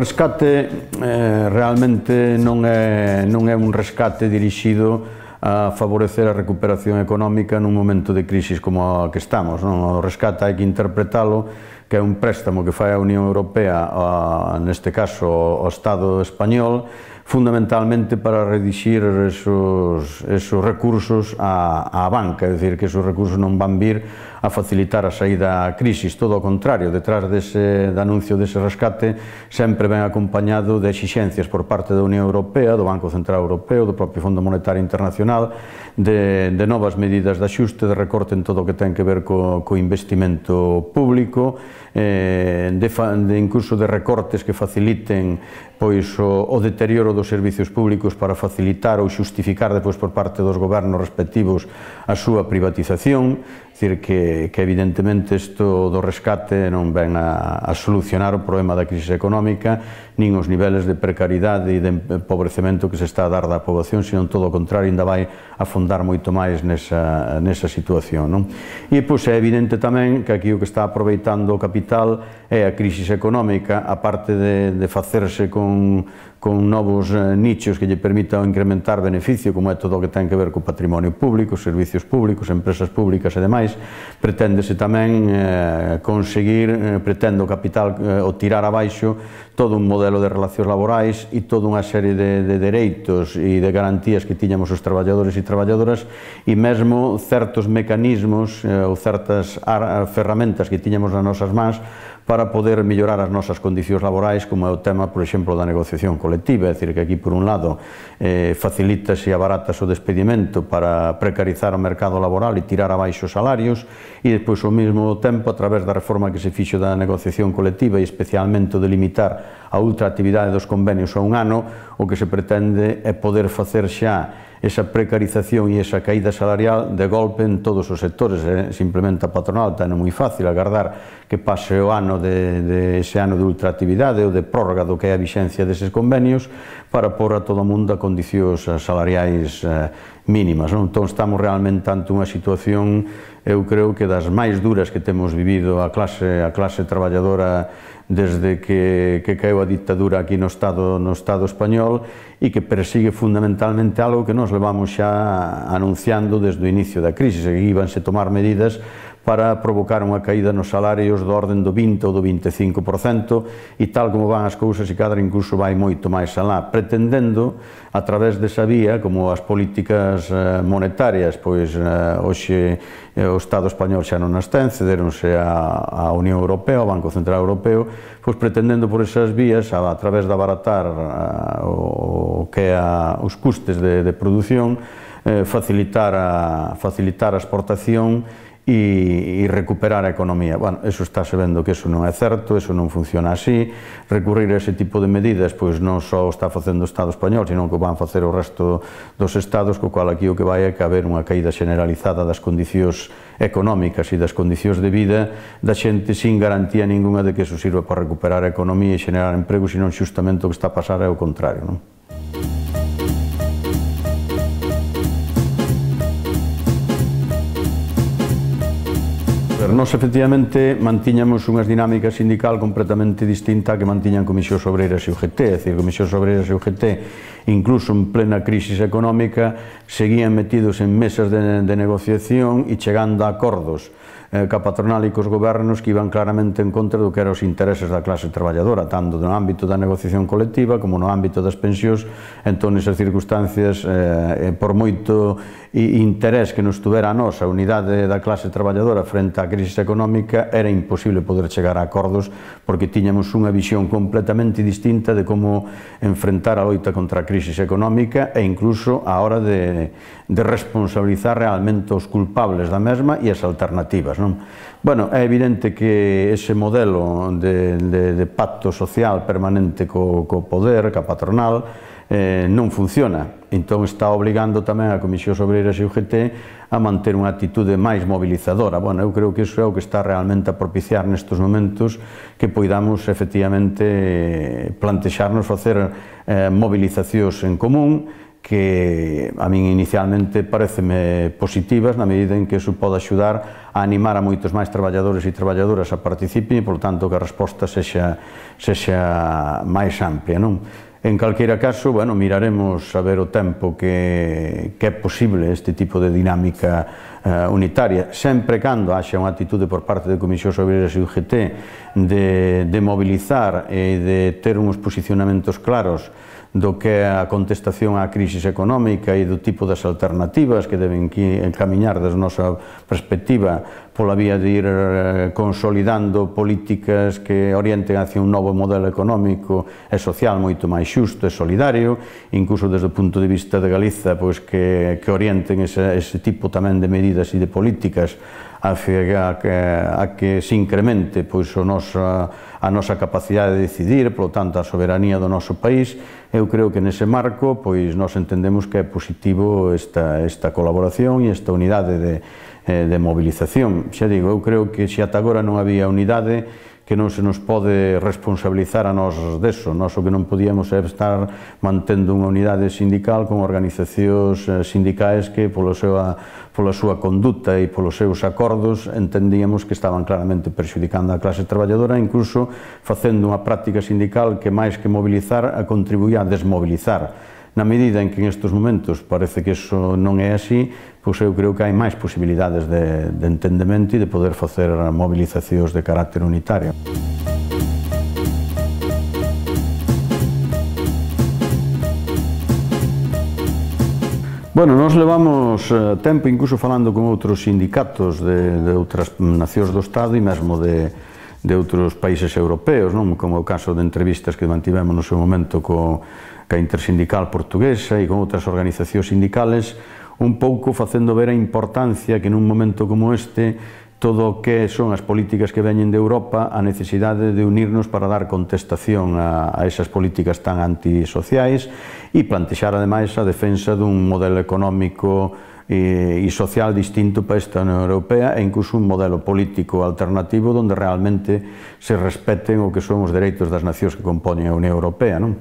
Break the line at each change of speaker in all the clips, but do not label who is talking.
rescate eh, realmente non é, non é un rescate dirixido a favorecer a recuperación económica nun momento de crisis como a que estamos. Non? O rescate hai que interpretalo que é un préstamo que fai a Unión Europea, a, neste caso ao Estado español, fundamentalmente para redixir esos, esos recursos á, á banca, é dicir, que esos recursos non van vir a facilitar a saída á crisis, todo o contrario, detrás dese de anuncio dese rescate sempre ven acompañado de exixencias por parte da Unión Europea, do Banco Central Europeo, do propio Fondo Monetario Internacional, de, de novas medidas de axuste, de recorte en todo o que ten que ver co, co investimento público, eh, de, fa, de incluso de recortes que faciliten pois o, o deterioro dos servizos públicos para facilitar ou xustificar depois por parte dos gobernos respectivos a súa privatización decir que, que evidentemente isto do rescate non ven a, a solucionar o problema da crise económica, nin os niveles de precariedade e de empobrecemento que se está a dar da poboación, sino todo o contrario, ainda vai afondar moito máis nesa, nesa situación. Non? E pois é evidente tamén que aquí o que está aproveitando o capital é a crisis económica, a parte de, de facerse con, con novos eh, nichos que lle permitan incrementar beneficio, como é todo o que ten que ver co patrimonio público, servicios públicos, empresas públicas e demais, preténdese tamén eh, conseguir, eh, pretendo capital eh, o tirar abaixo todo un modelo de relacións laborais e toda unha serie de, de dereitos e de garantías que tiñamos os traballadores e traballadoras e mesmo certos mecanismos eh, ou certas ar, ferramentas que tiñamos nas nosas mans para poder mellorar as nosas condicións laborais como é o tema, por exemplo, da negociación colectiva, é dicir que aquí por un lado eh, facilitas e abaratas o despedimento para precarizar o mercado laboral e tirar abaixo os salarios e despois ao mesmo tempo a través da reforma que se fixo da negociación colectiva e especialmente de limitar a ultraactividade dos convenios a un ano, o que se pretende é poder facer xa esa precarización e esa caída salarial de golpe en todos os sectores. Eh? Simplemente a patronal ten moi fácil agardar que pase o ano de, de ese ano de ultraactividade ou de prórroga do que é a vixencia deses convenios para pôr a todo o mundo a condicións salariais eh, mínimas. Non? Entón estamos realmente ante unha situación eu creo que das máis duras que temos vivido a clase, a clase traballadora desde que, que caeu a dictadura aquí no Estado, no Estado español e que persigue fundamentalmente algo que nos levamos xa anunciando desde o inicio da crise, que íbanse tomar medidas para provocar unha caída nos salarios do orden do 20 ou do 25% e tal como van as cousas e cada incluso vai moito máis alá, pretendendo a través desa vía como as políticas eh, monetarias, pois eh, hoxe eh, o Estado español xa non as ten, cederonse a, Unión Europea, ao Banco Central Europeo, pois pretendendo por esas vías a, través de abaratar o, que é os custes de, de produción, facilitar a facilitar a exportación e, e recuperar a economía. Bueno, eso está se vendo que eso non é certo, eso non funciona así, recurrir a ese tipo de medidas pois non só está facendo o Estado español, senón que van facer o resto dos Estados, co cual aquí o que vai é que haber unha caída generalizada das condicións económicas e das condicións de vida da xente sin garantía ninguna de que eso sirva para recuperar a economía e generar emprego, senón xustamente o que está a pasar é o contrario. Non? ver, nós efectivamente mantiñamos unhas dinámicas sindical completamente distinta que mantiñan Comisión Obreiras e UGT, é dicir, Comisión Obreiras e UGT incluso en plena crisis económica, seguían metidos en mesas de, de negociación e chegando a acordos eh, ca patronal e cos gobernos que iban claramente en contra do que eran os intereses da clase traballadora, tanto no ámbito da negociación colectiva como no ámbito das pensións, entón esas circunstancias, eh, eh por moito interés que nos tuvera a nosa a unidade da clase traballadora frente á crisis económica, era imposible poder chegar a acordos porque tiñamos unha visión completamente distinta de como enfrentar a loita contra a crisis económica e incluso a hora de, de responsabilizar realmente os culpables da mesma e as alternativas. Non? Bueno, é evidente que ese modelo de, de, de pacto social permanente co, co poder, ca patronal, eh, non funciona. Entón está obligando tamén a Comisión Sobreira e UGT a manter unha actitude máis mobilizadora. Bueno, eu creo que iso é o que está realmente a propiciar nestes momentos que poidamos efectivamente plantexarnos facer eh, mobilizacións en común que a min inicialmente pareceme positivas na medida en que iso pode axudar a animar a moitos máis traballadores e traballadoras a participen e, por tanto, que a resposta sexa, sexa máis amplia. Non? En calqueira caso, bueno, miraremos a ver o tempo que, que é posible este tipo de dinámica uh, unitaria, sempre cando haxa unha atitude por parte de Comisión Sobreira e UGT de, de mobilizar e de ter uns posicionamentos claros do que é a contestación á crisis económica e do tipo das alternativas que deben desde das nosa perspectiva pola vía de ir eh, consolidando políticas que orienten hacia un novo modelo económico e social moito máis xusto e solidario, incluso desde o punto de vista de Galiza, pois que, que orienten ese, ese tipo tamén de medidas e de políticas a, que, a que se incremente pois, o nosa, a nosa capacidade de decidir, polo tanto, a soberanía do noso país. Eu creo que nese marco pois, nós entendemos que é positivo esta, esta colaboración e esta unidade de, Eh, de movilización. Xa digo, eu creo que se ata agora non había unidade que non se nos pode responsabilizar a nós deso. Nós o que non podíamos é estar mantendo unha unidade sindical con organizacións eh, sindicais que pola súa, pola súa conduta e polos seus acordos entendíamos que estaban claramente perxudicando a clase traballadora, incluso facendo unha práctica sindical que máis que mobilizar a contribuía a desmobilizar na medida en que en estes momentos parece que iso non é así, pois eu creo que hai máis posibilidades de, de entendemento e de poder facer mobilizacións de carácter unitario. Bueno, nós levamos eh, tempo incluso falando con outros sindicatos de, de outras nacións do Estado e mesmo de, de outros países europeos, non? como o caso de entrevistas que mantivemos no seu momento co, ca Intersindical Portuguesa e con outras organizacións sindicales, un pouco facendo ver a importancia que nun momento como este todo o que son as políticas que veñen de Europa, a necesidade de unirnos para dar contestación a, a esas políticas tan antisociais e plantexar ademais a defensa dun modelo económico e, eh, e social distinto para esta Unión Europea e incluso un modelo político alternativo onde realmente se respeten o que son os dereitos das nacións que compoñen a Unión Europea. Non?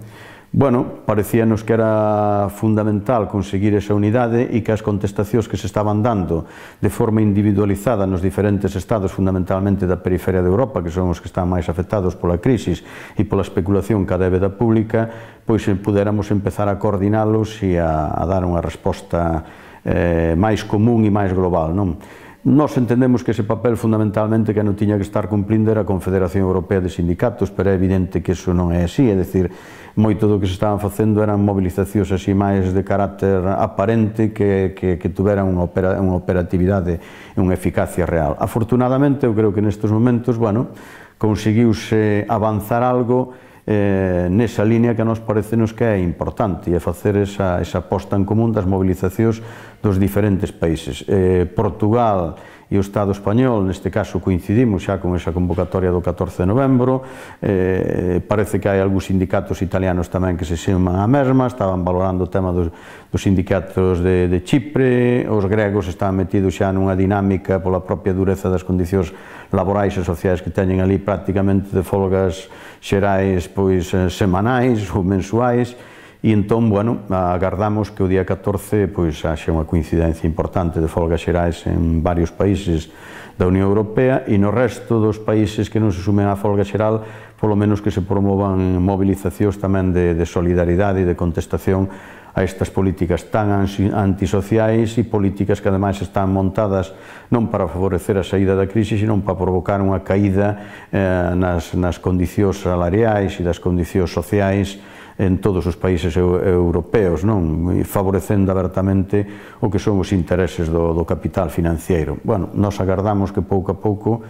Bueno, parecíanos que era fundamental conseguir esa unidade e que as contestacións que se estaban dando de forma individualizada nos diferentes estados, fundamentalmente da periferia de Europa, que son os que están máis afectados pola crisis e pola especulación que debe da pública, pois eh, pudéramos empezar a coordinalos e a, a dar unha resposta eh, máis común e máis global. Non? Nos entendemos que ese papel fundamentalmente que non tiña que estar cumplindo era a Confederación Europea de Sindicatos, pero é evidente que eso non é así, é dicir, moito do que se estaban facendo eran mobilizacións así máis de carácter aparente que, que, que tuveran unha, opera, unha operatividade e unha eficacia real. Afortunadamente, eu creo que nestes momentos, bueno, conseguiuse avanzar algo eh, nesa línea que a nos nos que é importante e facer esa, esa posta en común das mobilizacións dos diferentes países. Eh, Portugal e o Estado español, neste caso coincidimos xa con esa convocatoria do 14 de novembro, eh, parece que hai algúns sindicatos italianos tamén que se xeman a mesma, estaban valorando o tema dos, dos sindicatos de, de Chipre, os gregos estaban metidos xa nunha dinámica pola propia dureza das condicións laborais e sociais que teñen ali prácticamente de folgas xerais pois eh, semanais ou mensuais, E entón, bueno, agardamos que o día 14 pois haxa unha coincidencia importante de folgas xerais en varios países da Unión Europea e no resto dos países que non se sumen á folga xeral, polo menos que se promovan mobilizacións tamén de, de solidaridade e de contestación a estas políticas tan antisociais e políticas que ademais están montadas non para favorecer a saída da crise, sino para provocar unha caída eh, nas, nas condicións salariais e das condicións sociais en todos os países europeos, non? favorecendo abertamente o que son os intereses do, do capital financiero. Bueno, nós agardamos que pouco a pouco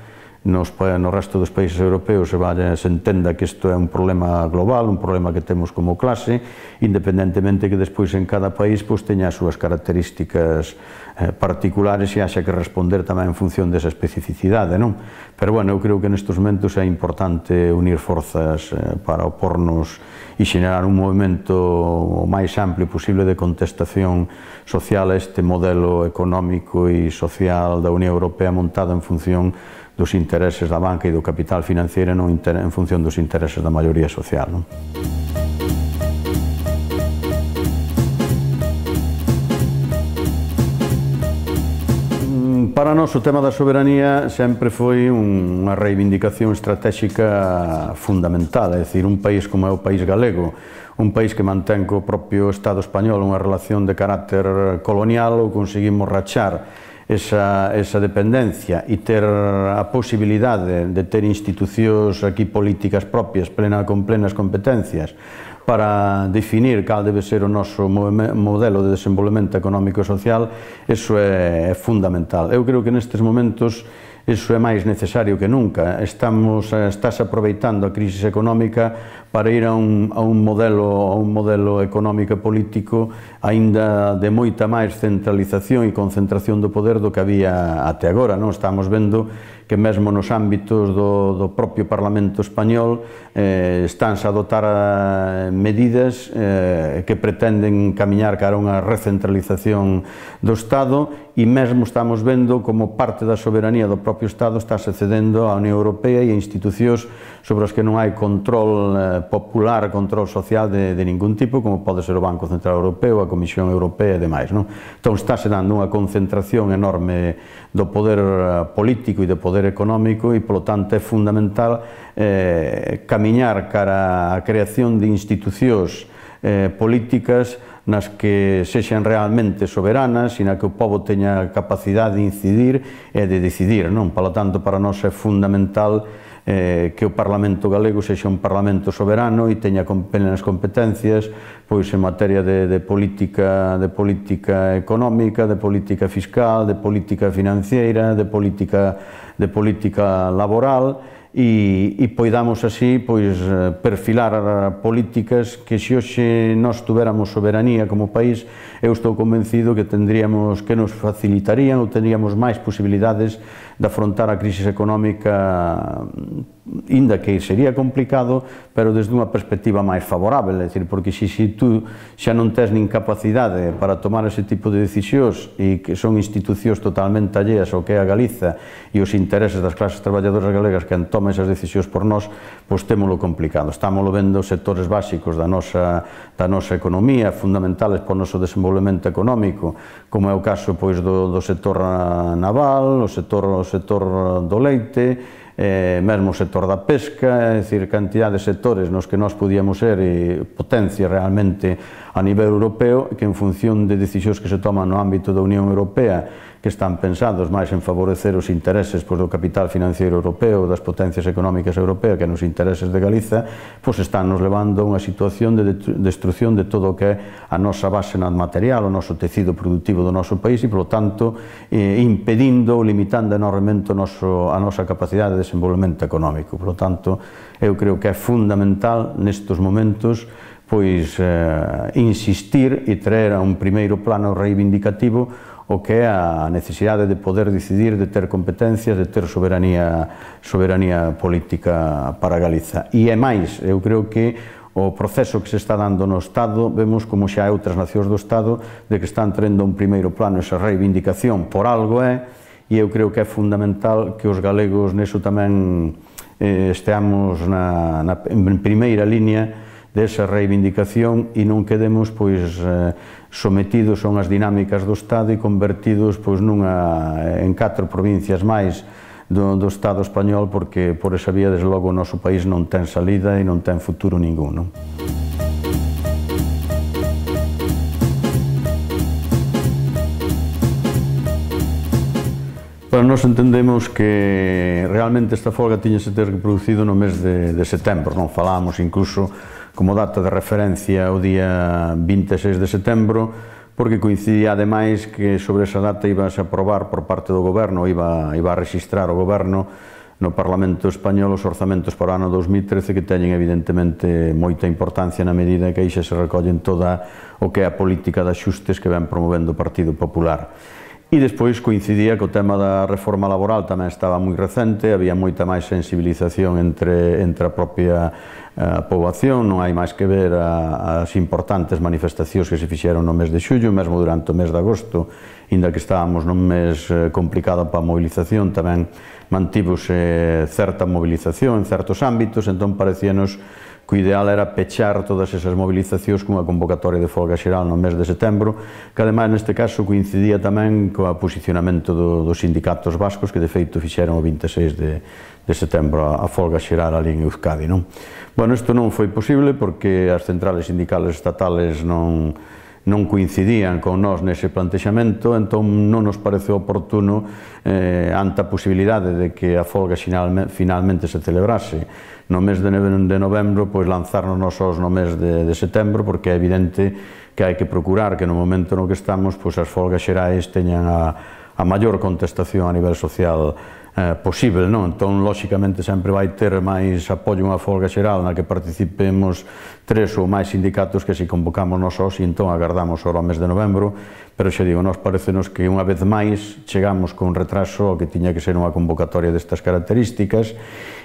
nos, no resto dos países europeos se, vaya, se entenda que isto é un problema global, un problema que temos como clase, independentemente que despois en cada país pois, teña as súas características eh, particulares e haxa que responder tamén en función desa especificidade, non? Pero, bueno, eu creo que nestes momentos é importante unir forzas eh, para opornos e xenerar un movimento o máis amplio posible de contestación social a este modelo económico e social da Unión Europea montado en función dos intereses da banca e do capital financeiro non en función dos intereses da maioría social. Non? Mm, para nós o tema da soberanía sempre foi unha reivindicación estratégica fundamental, é dicir, un país como é o país galego, un país que mantén co propio Estado español unha relación de carácter colonial ou conseguimos rachar esa, esa dependencia e ter a posibilidade de ter institucións aquí políticas propias plena, con plenas competencias para definir cal debe ser o noso modelo de desenvolvemento económico e social, eso é fundamental. Eu creo que nestes momentos Iso é máis necesario que nunca. Estamos, eh, estás aproveitando a crisis económica para ir a un, a un modelo a un modelo económico e político aínda de moita máis centralización e concentración do poder do que había até agora, non? Estamos vendo que mesmo nos ámbitos do, do propio Parlamento español eh, estánse a adotar a eh, medidas eh, que pretenden camiñar cara a unha recentralización do Estado e mesmo estamos vendo como parte da soberanía do propio Estado está se cedendo á Unión Europea e a institucións sobre as que non hai control eh, popular, control social de, de ningún tipo, como pode ser o Banco Central Europeo, a Comisión Europea e demais. Non? Entón está se dando unha concentración enorme do poder eh, político e do poder económico e, polo tanto, é fundamental eh, camiñar cara a creación de institucións eh, políticas nas que sexan realmente soberanas e na que o povo teña capacidade de incidir e de decidir. Non? Para tanto, para nós é fundamental eh, que o Parlamento galego sexa un Parlamento soberano e teña plenas competencias pois en materia de, de, política, de política económica, de política fiscal, de política financiera, de política, de política laboral, e, e poidamos así pois, eh, perfilar políticas que se hoxe nós tuveramos soberanía como país, eu estou convencido que tendríamos que nos facilitarían ou teríamos máis posibilidades de afrontar a crisis económica mm, inda que sería complicado, pero desde unha perspectiva máis favorável, é dicir, porque se, se tú xa non tes nin capacidade para tomar ese tipo de decisións e que son institucións totalmente alleas ao que é a Galiza e os intereses das clases traballadoras galegas que toman esas decisións por nós, pois témolo complicado. Estamos vendo sectores básicos da nosa, da nosa economía, fundamentales para o noso desenvolvemento económico, como é o caso pois, do, do sector ah, naval, o sector sector do leite, eh, mesmo o sector da pesca, é dicir, cantidad de sectores nos que nós podíamos ser e eh, potencia realmente a nivel europeo que en función de decisións que se toman no ámbito da Unión Europea que están pensados máis en favorecer os intereses pois, do capital financiero europeo, das potencias económicas europeas que nos intereses de Galiza, pois están nos levando a unha situación de destrucción de todo o que é a nosa base na material, o noso tecido productivo do noso país e, polo tanto, eh, impedindo ou limitando enormemente o noso, a nosa capacidade de desenvolvemento económico. Por lo tanto, eu creo que é fundamental nestes momentos pois eh, insistir e traer a un primeiro plano reivindicativo o que é a necesidade de poder decidir, de ter competencias, de ter soberanía, soberanía política para Galiza. E é máis, eu creo que o proceso que se está dando no Estado, vemos como xa hai outras nacións do Estado, de que están trendo un primeiro plano esa reivindicación por algo é, e eu creo que é fundamental que os galegos neso tamén eh, esteamos na, na, en primeira línea desa reivindicación e non quedemos pois eh, sometidos a unhas dinámicas do Estado e convertidos pois nunha en catro provincias máis do, do Estado español porque por esa vía desde logo o noso país non ten salida e non ten futuro ningún. Non? Bueno, nós entendemos que realmente esta folga tiñese ter producido no mes de, de setembro, non falábamos incluso como data de referencia o día 26 de setembro, porque coincidía ademais que sobre esa data ibas a aprobar por parte do goberno, iba, iba a registrar o goberno no Parlamento Español os orzamentos para o ano 2013 que teñen evidentemente moita importancia na medida que aí xa se recollen toda o que é a política de axustes que ven promovendo o Partido Popular. E despois coincidía que o tema da reforma laboral tamén estaba moi recente, había moita máis sensibilización entre, entre a propia a eh, poboación, non hai máis que ver a, as importantes manifestacións que se fixeron no mes de xullo, mesmo durante o mes de agosto, inda que estábamos nun mes eh, complicado para a movilización, tamén mantivose certa movilización en certos ámbitos, entón parecíanos que o ideal era pechar todas esas mobilizacións cunha convocatoria de folga xeral no mes de setembro, que ademais neste caso coincidía tamén co posicionamento do, dos sindicatos vascos que de feito fixeron o 26 de, de setembro a, a folga xeral ali en Euskadi. Non? Bueno, isto non foi posible porque as centrales sindicales estatales non, non coincidían con nós nese plantexamento, entón non nos pareceu oportuno eh, ante a posibilidade de que a folga xinalme, finalmente se celebrase no mes de, de novembro pois lanzarnos nosos no mes de, de setembro porque é evidente que hai que procurar que no momento no que estamos pois as folgas xerais teñan a, a maior contestación a nivel social eh, posible, non? Entón, lóxicamente, sempre vai ter máis apoio unha folga xeral na que participemos tres ou máis sindicatos que se convocamos nos os e entón agardamos ora o mes de novembro, pero xa digo, nos parecenos que unha vez máis chegamos con retraso ao que tiña que ser unha convocatoria destas características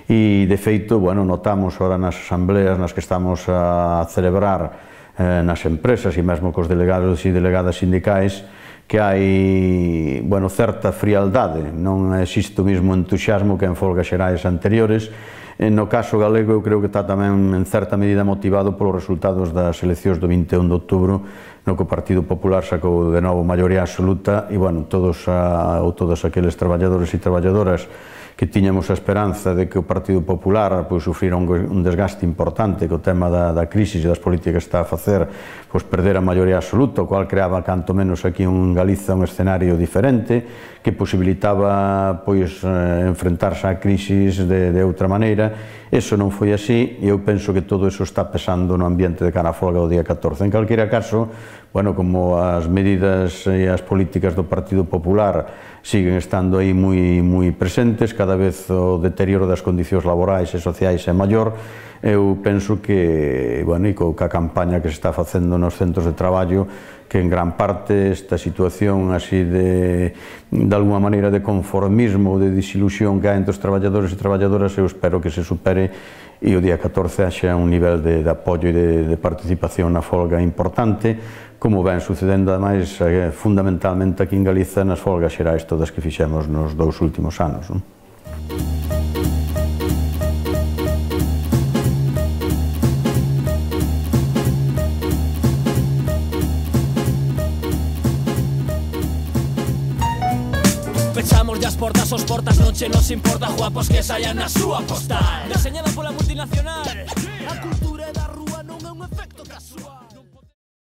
e de feito, bueno, notamos ahora nas asambleas nas que estamos a celebrar eh, nas empresas e mesmo cos delegados e delegadas sindicais que hai bueno, certa frialdade, non existe o mesmo entusiasmo que en folgas xerais anteriores, eh, No caso galego, eu creo que está tamén en certa medida motivado polos resultados das eleccións do 21 de outubro, no que o Partido Popular sacou de novo maioría absoluta e, bueno, todos, a, ou todos aqueles traballadores e traballadoras que tiñamos a esperanza de que o Partido Popular pois, sufrira un, un desgaste importante que o tema da, da crisis e das políticas está a facer, pois, perder a maioría absoluta, o cual creaba canto menos aquí en Galiza un escenario diferente, que posibilitaba pois, eh, enfrentarse á crisis de, de outra maneira. Eso non foi así e eu penso que todo eso está pesando no ambiente de cara a folga o día 14. En calquera caso, bueno, como as medidas e as políticas do Partido Popular siguen estando aí moi, moi presentes, cada vez o deterioro das condicións laborais e sociais é maior, eu penso que, bueno, e co, ca campaña que se está facendo nos centros de traballo, que en gran parte esta situación así de, de alguma maneira de conformismo, ou de disilusión que hai entre os traballadores e traballadoras, eu espero que se supere e o día 14 haxa un nivel de, de apoio e de, de participación na folga importante, como ven sucedendo ademais eh, fundamentalmente aquí en Galiza nas folgas xerais todas que fixemos nos dous últimos anos. Non? as portas os portas noche nos importa guapos que saian na súa postal Deseñada pola multinacional A cultura da rúa non é un efecto casual